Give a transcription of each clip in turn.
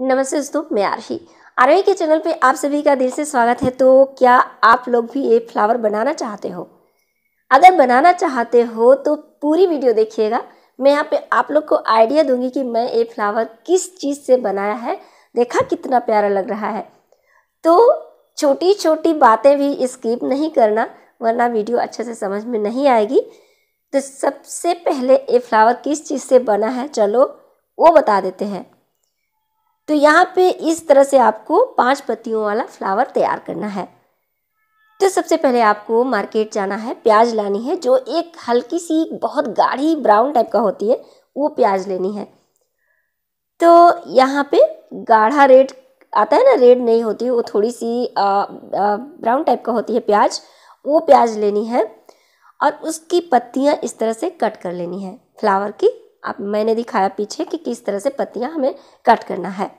नमस्ते दोस्तों मैं आरही आरही के चैनल पे आप सभी का दिल से स्वागत है तो क्या आप लोग भी ये फ्लावर बनाना चाहते हो अगर बनाना चाहते हो तो पूरी वीडियो देखिएगा मैं यहाँ पे आप लोग को आइडिया दूंगी कि मैं ये फ्लावर किस चीज़ से बनाया है देखा कितना प्यारा लग रहा है तो छोटी छोटी बातें भी स्किप नहीं करना वरना वीडियो अच्छे से समझ में नहीं आएगी तो सबसे पहले ये फ्लावर किस चीज़ से बना है चलो वो बता देते हैं तो यहाँ पे इस तरह से आपको पांच पत्तियों वाला फ्लावर तैयार करना है तो सबसे पहले आपको मार्केट जाना है प्याज लानी है जो एक हल्की सी बहुत गाढ़ी ब्राउन टाइप का होती है वो प्याज लेनी है तो यहाँ पे गाढ़ा रेड आता है ना रेड नहीं होती वो थोड़ी सी आ, आ, ब्राउन टाइप का होती है प्याज वो प्याज लेनी है और उसकी पत्तियाँ इस तरह से कट कर लेनी है फ्लावर की आप मैंने दिखाया पीछे कि किस तरह से पत्तियाँ हमें कट करना है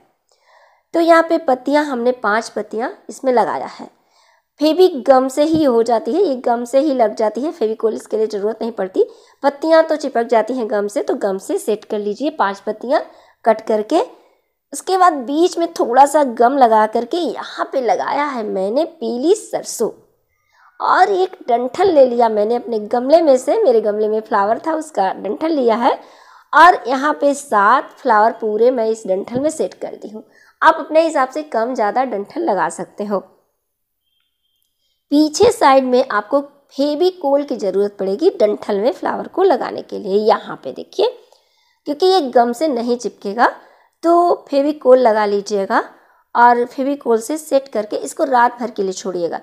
तो यहाँ पे पत्तियाँ हमने पांच पत्तियाँ इसमें लगाया है फेविक गम से ही हो जाती है ये गम से ही लग जाती है फेविकोल इसके लिए ज़रूरत नहीं पड़ती पत्तियाँ तो चिपक जाती हैं गम से तो गम से सेट कर लीजिए पांच पत्तियाँ कट करके उसके बाद बीच में थोड़ा सा गम लगा करके यहाँ पे लगाया है मैंने पीली सरसों और एक डंठल ले लिया मैंने अपने गमले में से मेरे गमले में फ्लावर था उसका डंठल लिया है और यहाँ पे सात फ्लावर पूरे मैं इस डंठल में सेट कर दी हूँ आप अपने हिसाब से कम ज़्यादा डंठल लगा सकते हो पीछे साइड में आपको हेवी कोल की ज़रूरत पड़ेगी डंठल में फ्लावर को लगाने के लिए यहाँ पे देखिए क्योंकि ये गम से नहीं चिपकेगा तो फेवी कोल लगा लीजिएगा और फेवी कोल से सेट करके इसको रात भर के लिए छोड़िएगा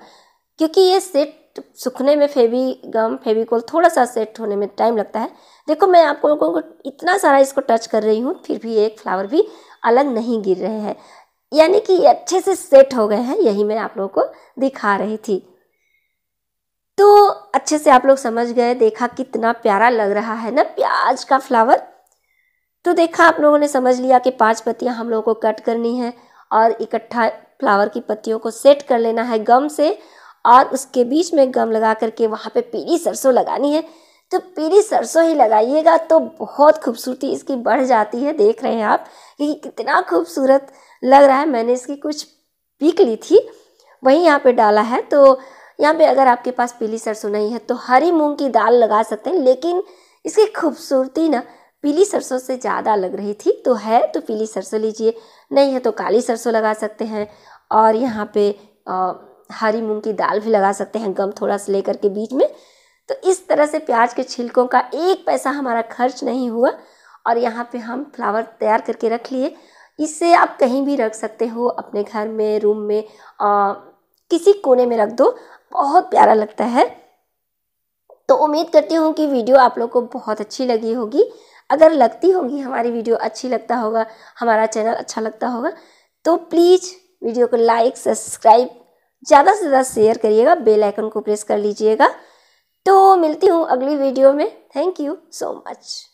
क्योंकि ये सेट सेट तो सूखने में फेवी गम फेविकोल थोड़ा सा सेट होने में टाइम लगता है देखो मैं आप लोगों को इतना सारा इसको टच कर रही हूँ फिर भी एक फ्लावर भी अलग नहीं गिर रहे हैं यानी कि अच्छे से सेट हो गए हैं यही मैं आप लोगों को दिखा रही थी तो अच्छे से आप लोग समझ गए देखा कितना प्यारा लग रहा है ना प्याज का फ्लावर तो देखा आप लोगों ने समझ लिया कि पांच पत्तियां हम लोगों को कट करनी है और इकट्ठा फ्लावर की पत्तियों को सेट कर लेना है गम से और उसके बीच में गम लगा करके वहाँ पे पीली सरसों लगानी है तो पीली सरसों ही लगाइएगा तो बहुत खूबसूरती इसकी बढ़ जाती है देख रहे हैं आप कि कितना खूबसूरत लग रहा है मैंने इसकी कुछ पीक ली थी वहीं यहाँ पे डाला है तो यहाँ पे अगर आपके पास पीली सरसों नहीं है तो हरी मूंग की दाल लगा सकते हैं लेकिन इसकी खूबसूरती ना पीली सरसों से ज़्यादा लग रही थी तो है तो पीली सरसों लीजिए नहीं है तो काली सरसों लगा सकते हैं और यहाँ पर हरी मूंग की दाल भी लगा सकते हैं गम थोड़ा सा लेकर के बीच में तो इस तरह से प्याज के छिलकों का एक पैसा हमारा खर्च नहीं हुआ और यहाँ पे हम फ्लावर तैयार करके रख लिए इसे आप कहीं भी रख सकते हो अपने घर में रूम में आ, किसी कोने में रख दो बहुत प्यारा लगता है तो उम्मीद करती हूँ कि वीडियो आप लोग को बहुत अच्छी लगी होगी अगर लगती होगी हमारी वीडियो अच्छी लगता होगा हमारा चैनल अच्छा लगता होगा तो प्लीज़ वीडियो को लाइक सब्सक्राइब ज़्यादा से ज़्यादा शेयर करिएगा बेल आइकन को प्रेस कर लीजिएगा तो मिलती हूँ अगली वीडियो में थैंक यू सो मच